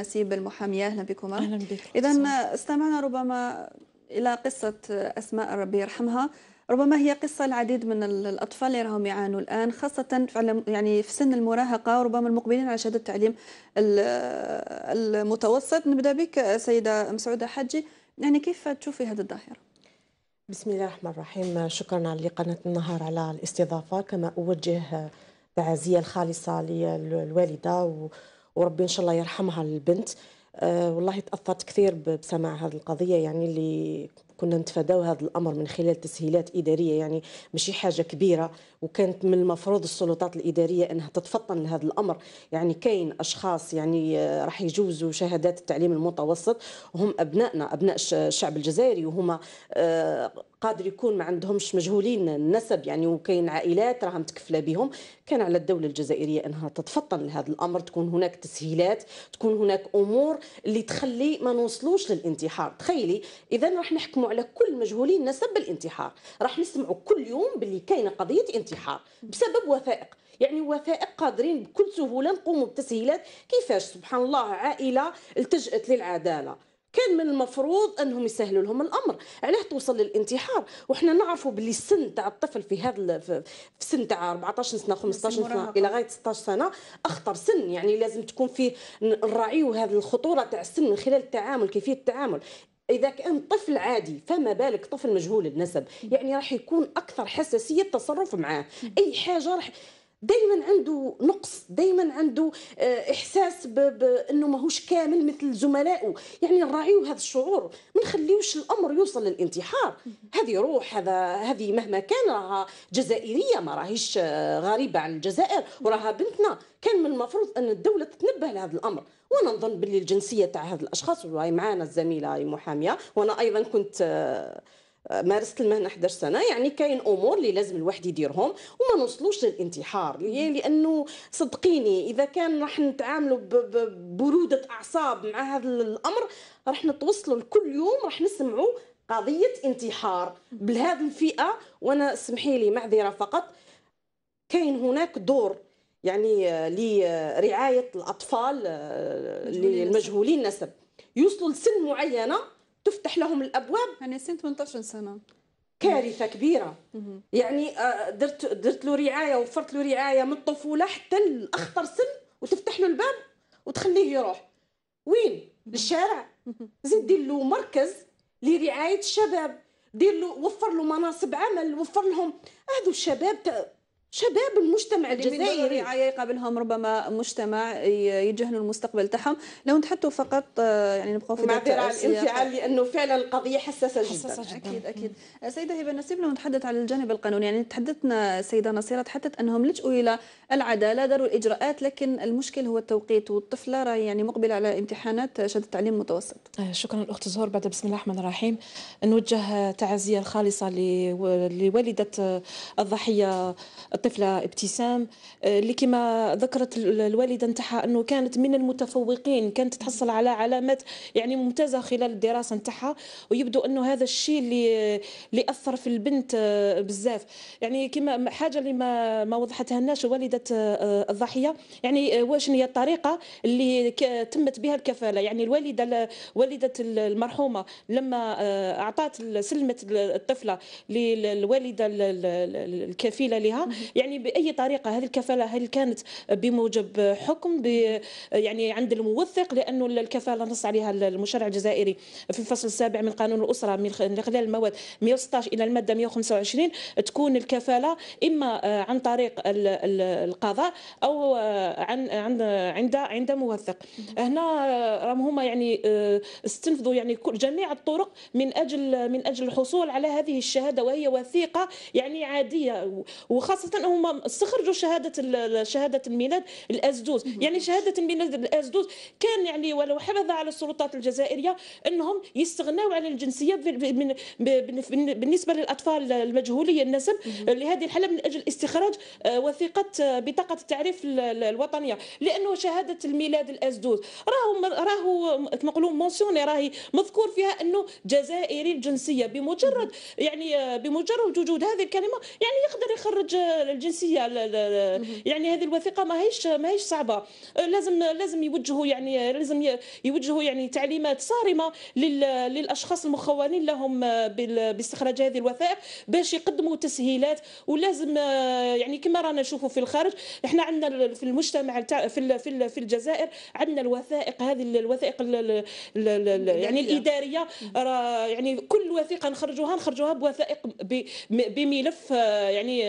نسيب المحامية أهلا بكم أهلا بكم إذا استمعنا ربما إلى قصة أسماء ربي يرحمها ربما هي قصة العديد من الأطفال اللي راهم يعانوا الآن خاصة يعني في سن المراهقة وربما المقبلين على شهادة التعليم المتوسط نبدأ بك سيدة مسعودة حجي يعني كيف تشوفي هذه الظاهرة؟ بسم الله الرحمن الرحيم شكرا على قناة النهار على الاستضافة كما أوجه تعزية الخالصة للوالدة و... وربي ان شاء الله يرحمها البنت آه، والله تاثرت كثير بسماع هذه القضيه يعني اللي كنا نتفاداو هذا الامر من خلال تسهيلات اداريه يعني ماشي حاجه كبيره وكانت من المفروض السلطات الاداريه انها تتفطن لهذا الامر يعني كاين اشخاص يعني آه، راح يجوزوا شهادات التعليم المتوسط وهم ابنائنا ابناء الشعب الجزائري وهما آه، قادر يكون ما عندهمش مجهولين النسب يعني وكاين عائلات راهم متكفله بهم كان على الدولة الجزائرية أنها تتفطن لهذا الأمر تكون هناك تسهيلات تكون هناك أمور اللي تخلي ما نوصلوش للانتحار تخيلي إذا راح نحكموا على كل مجهولين نسب الانتحار راح نسمعوا كل يوم باللي كاينة قضية انتحار بسبب وثائق يعني وثائق قادرين بكل سهولة نقوموا بتسهيلات كيفاش سبحان الله عائلة التجأت للعدالة كان من المفروض انهم يسهلوا لهم الامر علاه توصل للانتحار وحنا نعرفوا باللي السن تاع الطفل في هذا في سن تاع 14 سنه 15 سنه الى غايه 16 سنه اخطر سن يعني لازم تكون فيه نراعيو هذه الخطوره تاع السن من خلال التعامل كيفيه التعامل اذا كان طفل عادي فما بالك طفل مجهول النسب يعني راح يكون اكثر حساسيه التصرف معاه اي حاجه راح دايما عنده نقص دايما عنده آه، احساس بانه ماهوش كامل مثل زملائه يعني نراعيو هذا الشعور ما نخليوش الامر يوصل للانتحار هذه روح هذا هذه مهما كان راها جزائريه ما راهيش آه، غريبه عن الجزائر وراها بنتنا كان من المفروض ان الدوله تتنبه لهذا الامر وانا نظن باللي الجنسيه تاع هذه الاشخاص وراي معانا الزميله المحاميه وانا ايضا كنت آه، مارست المهنه 11 سنه يعني كاين امور اللي لازم الواحد يديرهم وما نوصلوش للانتحار لانه صدقيني اذا كان راح نتعاملوا ببروده اعصاب مع هذا الامر راح نتوصلوا لكل يوم راح نسمعوا قضيه انتحار بهذه الفئه وانا اسمحي لي معذره فقط كاين هناك دور يعني لرعايه الاطفال المجهولين آه، النسب يوصلوا لسن معينه تفتح لهم الابواب انا سن 18 سنه كارثه كبيره يعني آه، درت درت له رعايه وفرت له رعايه من الطفوله حتى لاخطر سن وتفتح له الباب وتخليه يروح وين للشارع زيد دير له مركز لرعايه الشباب دير له وفر له مناصب عمل وفر لهم هذو الشباب شباب المجتمع الجزائري يقابلهم ربما مجتمع يجهلوا المستقبل تاعهم لو نتحدثوا فقط آه، يعني نبقوا في مع الانفعال لانه فعلا القضيه حساسه جدا حساسه جدا اكيد اكيد سيده هبه نسيب لو نتحدث على الجانب القانوني يعني تحدثنا سيده نصيره تحدثت انهم لجؤوا الى العداله داروا الاجراءات لكن المشكل هو التوقيت والطفله راهي يعني مقبله على امتحانات شهاده تعليم متوسط آه، شكرا الاخت زهور بعد بسم الله الرحمن الرحيم نوجه تعزيه الخالصه لوالده الضحيه الطفله ابتسام آه، اللي كما ذكرت الوالده نتاعها انه كانت من المتفوقين كانت تحصل على علامات يعني ممتازه خلال الدراسه نتاعها ويبدو انه هذا الشيء اللي اللي اثر في البنت آه، بزاف يعني كما حاجه اللي ما ما وضحتها لناش والده آه، الضحيه يعني واش هي الطريقه اللي تمت بها الكفاله يعني الوالده والده المرحومه لما اعطت سلمت الطفله للوالده الكفيله لها يعني باي طريقه هذه الكفاله هل كانت بموجب حكم يعني عند الموثق لانه الكفاله نص عليها المشرع الجزائري في الفصل السابع من قانون الاسره من خلال المواد 116 الى الماده 125 تكون الكفاله اما عن طريق القضاء او عن عند عند عند موثق هنا راهم هما يعني آه، استنفذوا يعني جميع الطرق من اجل من اجل الحصول على هذه الشهاده وهي وثيقه يعني عاديه وخاصه اصلا هما استخرجوا شهاده شهاده الميلاد الازدوز يعني شهاده الميلاد الازدوز كان يعني ولو حفظ على السلطات الجزائريه انهم يستغناوا على الجنسيه بالنسبه للاطفال المجهولي النسب لهذه الحاله من اجل استخراج آه، وثيقه آه، بطاقه التعريف الوطنيه لانه شهاده الميلاد الازدوز راهو راهو كما نقولوا مونسيوني راهي مذكور فيها انه جزائري الجنسيه بمجرد يعني آه، بمجرد وجود هذه الكلمه يعني يقدر يخرج الجنسيه يعني هذه الوثيقه ماهيش ماهيش صعبه لازم لازم يوجهوا يعني لازم يوجهوا يعني تعليمات صارمه للاشخاص المخولين لهم باستخراج هذه الوثائق باش يقدموا تسهيلات ولازم يعني كما رانا نشوفوا في الخارج احنا عندنا في المجتمع في في الجزائر عندنا الوثائق هذه الوثائق يعني الاداريه يعني كل وثيقه نخرجوها نخرجوها بوثائق بملف يعني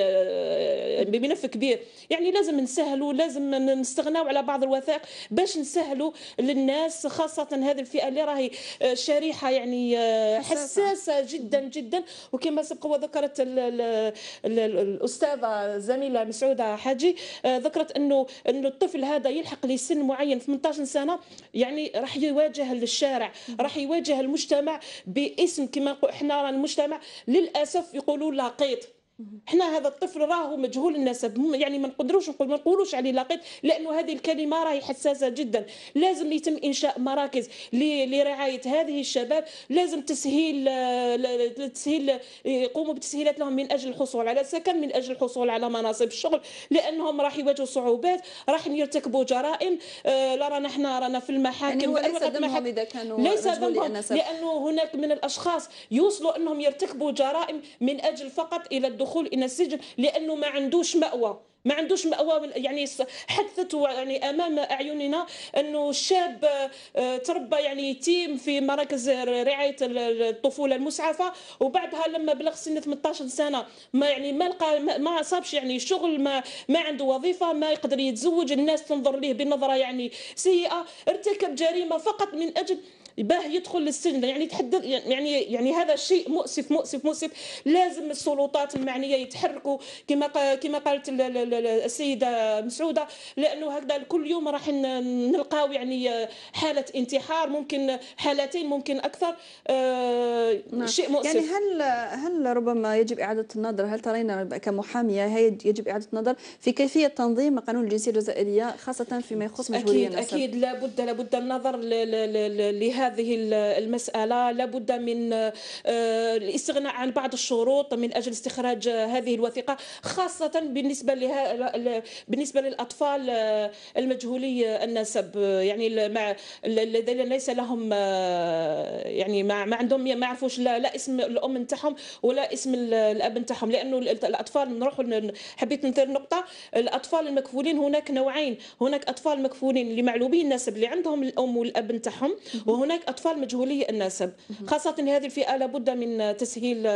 يعني بملف كبير يعني لازم نسهلوا لازم نستغناو على بعض الوثائق باش نسهلوا للناس خاصه هذه الفئه اللي راهي آه، شريحه يعني آه، حساسه حساسة جدا جدا وكما سبق وذكرت الاستاذه الزميله مسعوده حاجي آه، ذكرت انه انه الطفل هذا يلحق لسن معين 18 سنه يعني راح يواجه الشارع راح يواجه المجتمع باسم كما نقول احنا المجتمع للاسف يقولوا لقيط احنا هذا الطفل راهو مجهول النسب يعني ما نقدروش نقول ما نقولوش عليه لقيت لانه هذه الكلمه راهي حساسه جدا لازم يتم انشاء مراكز لرعايه هذه الشباب لازم تسهيل آه، تسهيل آه، يقوموا بتسهيلات لهم من اجل الحصول على سكن من اجل الحصول على مناصب الشغل لانهم راح يواجهوا صعوبات راح يرتكبوا جرائم آه، لا رانا احنا رانا في المحاكم يعني هو ليس ذنبهم اذا كانوا ليس ذنبهم لانه هناك من الاشخاص يوصلوا انهم يرتكبوا جرائم من اجل فقط الى الدخول الدخول الى السجن لانه ما عندوش ماوى ما عندوش مأوى يعني حدثت يعني امام اعيننا انه شاب آه، تربى يعني يتيم في مراكز رعايه الطفوله المسعفه وبعدها لما بلغ سن 18 سنه ما يعني ما لقى ما صابش يعني شغل ما ما عنده وظيفه ما يقدر يتزوج الناس تنظر ليه بنظره يعني سيئه ارتكب جريمه فقط من اجل باه يدخل للسجن يعني تحدث يعني يعني هذا شيء مؤسف مؤسف مؤسف لازم السلطات المعنيه يتحركوا كما كما قالت السيده مسعوده لانه هكذا كل يوم راح نلقاو يعني حاله انتحار ممكن حالتين ممكن اكثر آه، نعم. شيء مؤسف يعني هل هل ربما يجب اعاده النظر هل ترين كمحاميه هي يجب اعاده النظر في كيفيه تنظيم قانون الجنسيه الجزائريه خاصه فيما يخص مجهوليه اكيد اكيد لابد لابد النظر لهذا هذه المسألة لابد من آه، الاستغناء عن بعض الشروط من أجل استخراج هذه الوثيقة خاصة بالنسبة لها بالنسبة للأطفال آه، المجهولي النسب يعني مع الذين ليس لهم آه، يعني ما, ما عندهم ما يعرفوش لا, لا اسم الأم نتاعهم ولا اسم الأب نتاعهم لأنه الأطفال نروحوا حبيت نثير نقطة الأطفال المكفولين هناك نوعين هناك أطفال مكفولين لمعلومين النسب اللي عندهم الأم والأب نتاعهم وهناك هناك أطفال مجهولي النسب خاصة هذه الفئة لابد من تسهيل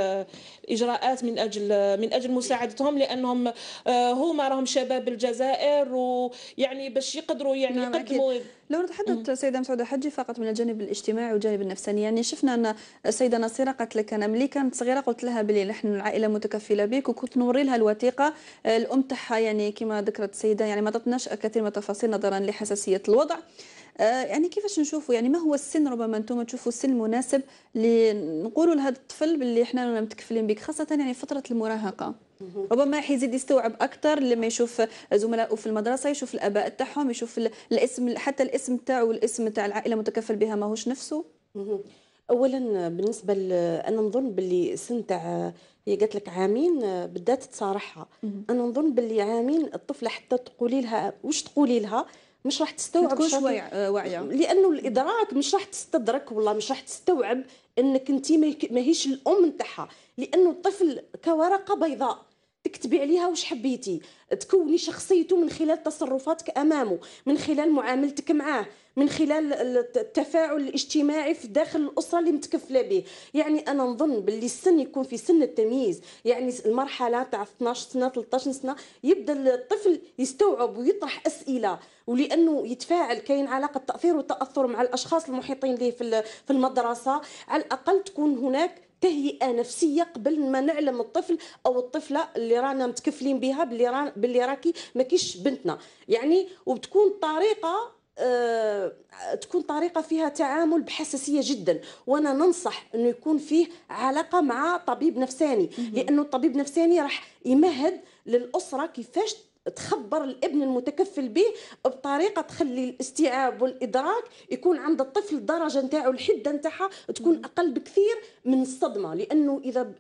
الإجراءات آه، من أجل آه، من أجل مساعدتهم لأنهم آه، هما راهم شباب الجزائر ويعني باش يقدروا يعني نعم، يقدموا لو نتحدث سيدة مسعودة حجي فقط من الجانب الاجتماعي والجانب النفساني يعني شفنا أن السيدة نصيرة قالت لك أنا ملي كانت صغيرة قلت لها بلي نحن العائلة متكفلة بك وكنت نوري لها الوثيقة الأم تاعها يعني كما ذكرت السيدة يعني ما عطتناش كثير من التفاصيل نظرا لحساسية الوضع آه، يعني كيفاش نشوفوا يعني ما هو السن ربما انتم تشوفوا السن المناسب اللي نقولوا لهذا الطفل باللي احنا رانا متكفلين بك خاصه يعني فتره المراهقه ربما حيزيد يستوعب اكثر لما يشوف زملائه في المدرسه يشوف الاباء تاعهم يشوف الاسم حتى الاسم تاعو والاسم تاع العائله متكفل بها ماهوش نفسه اولا بالنسبه انا نظن باللي السن تاع هي قالت لك عامين بدات تصارحها انا نظن باللي عامين الطفله حتى تقولي لها واش تقولي لها مش راح تستوعب تكونش آه، واعيه لانه الادراك مش راح تستدرك والله مش راح تستوعب انك انت ماهيش الام نتاعها لانه الطفل كورقه بيضاء تكتبي عليها واش حبيتي تكوني شخصيته من خلال تصرفاتك امامه من خلال معاملتك معاه من خلال التفاعل الاجتماعي في داخل الاسره اللي متكفله به يعني انا نظن باللي السن يكون في سن التمييز يعني المرحله تاع 12 سنه 13 سنه يبدا الطفل يستوعب ويطرح اسئله ولانه يتفاعل كاين علاقه تاثير وتاثر مع الاشخاص المحيطين به في المدرسه على الاقل تكون هناك تهيئه نفسيه قبل ما نعلم الطفل او الطفله اللي رانا متكفلين بها باللي راكي ماكيش بنتنا يعني وبتكون طريقه آه، تكون طريقه فيها تعامل بحساسيه جدا وانا ننصح انه يكون فيه علاقه مع طبيب نفساني لانه الطبيب النفساني راح يمهد للاسره كيفاش تخبر الابن المتكفل به بطريقه تخلي الاستيعاب والادراك يكون عند الطفل الدرجه نتاعو الحده نتاعها تكون اقل بكثير من الصدمه لانه اذا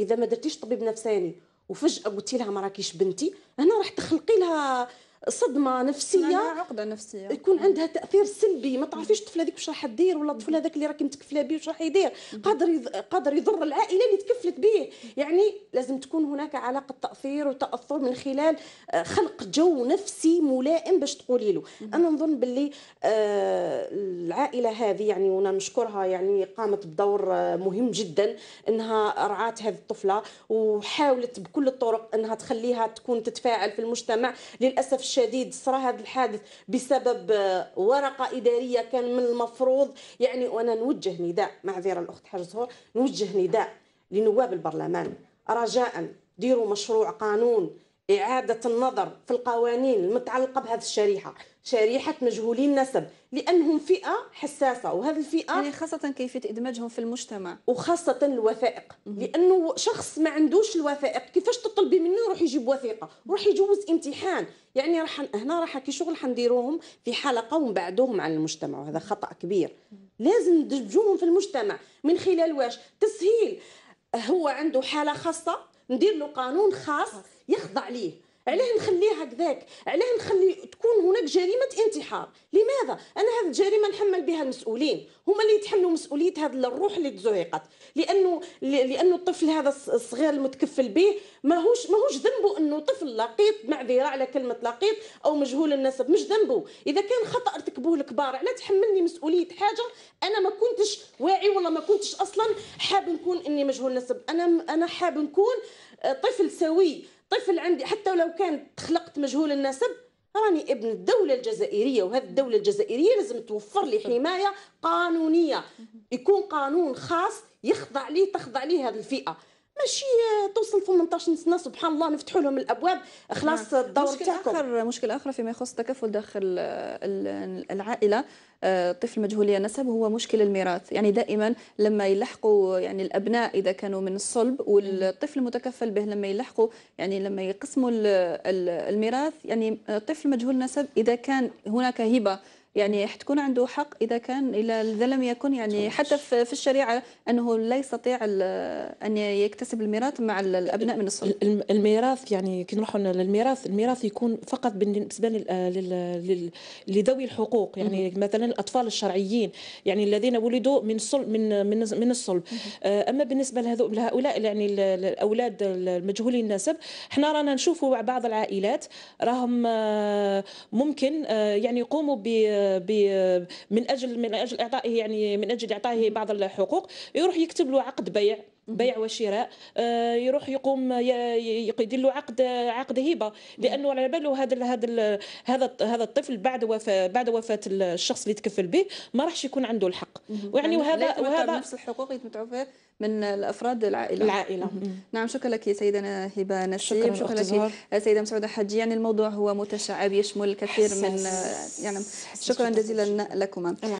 اذا ما درتيش طبيب نفساني وفجاه قلتي لها ما راكيش بنتي هنا راح تخلقي لها صدمه نفسيه عقده نفسيه يكون عندها تاثير سلبي ما تعرفيش الطفله هذيك واش راح دير ولا الطفل هذاك اللي راكي متكفله به واش راح يدير قادر قادر يضر العائله اللي تكفلت به يعني لازم تكون هناك علاقه تاثير وتاثر من خلال آه، خلق جو نفسي ملائم باش تقولي له انا نظن باللي آه، العائله هذه يعني وانا نشكرها يعني قامت بدور آه، مهم جدا انها رعات هذه الطفله وحاولت بكل الطرق انها تخليها تكون تتفاعل في المجتمع للاسف الشديد صرا هذا الحادث بسبب آه، ورقه اداريه كان من المفروض يعني وانا نوجه نداء معذره الاخت حاج زهور نوجه نداء لنواب البرلمان رجاء ديروا مشروع قانون إعادة النظر في القوانين المتعلقة بهذه الشريحة شريحة مجهولي النسب لأنهم فئة حساسة وهذه الفئة يعني خاصة كيفية إدماجهم في المجتمع وخاصة الوثائق لأنه شخص ما عندوش الوثائق كيفاش تطلبي منه يروح يجيب وثيقة وراح يجوز امتحان يعني راح هنا راح كي شغل حنديروهم في حلقة ونبعدوهم عن المجتمع وهذا خطأ كبير لازم ندمجوهم في المجتمع من خلال واش تسهيل هو عنده حالة خاصة ندير له قانون خاص يخضع ليه علاه نخليه هكذاك علاه نخلي تكون هناك جريمه انتحار لماذا انا هذه الجريمه نحمل بها المسؤولين هما اللي يتحملوا مسؤوليه هذه الروح اللي تزهقت لانه لانه الطفل هذا الصغير المتكفل به ماهوش ماهوش ذنبه انه طفل لقيط معذره على كلمه لقيط او مجهول النسب مش ذنبه اذا كان خطا ارتكبوه الكبار علاه تحملني مسؤوليه حاجه انا ما كنتش واعي ولا ما كنتش اصلا حاب نكون اني مجهول نسب انا انا حاب نكون آه، طفل سوي طفل عندي حتى لو كان تخلقت مجهول النسب راني ابن الدولة الجزائرية وهذه الدولة الجزائرية لازم توفر لي حماية قانونية يكون قانون خاص يخضع لي تخضع لي هذه الفئة ماشي آه، توصل 18 سنه سبحان الله نفتحوا لهم الابواب نعم. خلاص آه، الدور تاعكم اخر مشكل اخر فيما يخص التكفل داخل آه، العائله طفل مجهول النسب هو مشكل الميراث يعني دائما لما يلحقوا يعني الابناء اذا كانوا من الصلب والطفل المتكفل به لما يلحقوا يعني لما يقسموا الميراث يعني طفل مجهول النسب اذا كان هناك هبه يعني حتكون عنده حق اذا كان اذا لم يكن يعني حتى في الشريعه انه لا يستطيع ان يكتسب الميراث مع الابناء من الصلب الميراث يعني كي نروحوا للميراث الميراث يكون فقط بالنسبه لذوي الحقوق يعني مثلا الاطفال الشرعيين يعني الذين ولدوا من الصلب من من من الصلب آه، اما بالنسبه لهؤلاء يعني الاولاد المجهولين النسب احنا رانا نشوفوا بعض العائلات راهم آه، ممكن آه، يعني يقوموا ب من اجل من اجل اعطائه يعني من اجل اعطائه بعض الحقوق يروح يكتب له عقد بيع بيع وشراء آه، يروح يقوم آه، يدير له عقد آه، عقد هبه لانه على باله هذا هذا هذا هذا الطفل بعد وفاه بعد وفاه الشخص اللي تكفل به ما راحش يكون عنده الحق ويعني وهذا وهذا نفس الحقوق يتمتعوا بها من الافراد العائله العائله نعم شكرا لك يا سيدنا هبه نسيب شكرا, شكرا لك سيده مسعوده حجي يعني الموضوع هو متشعب يشمل الكثير من يعني شكرا جزيلا لكما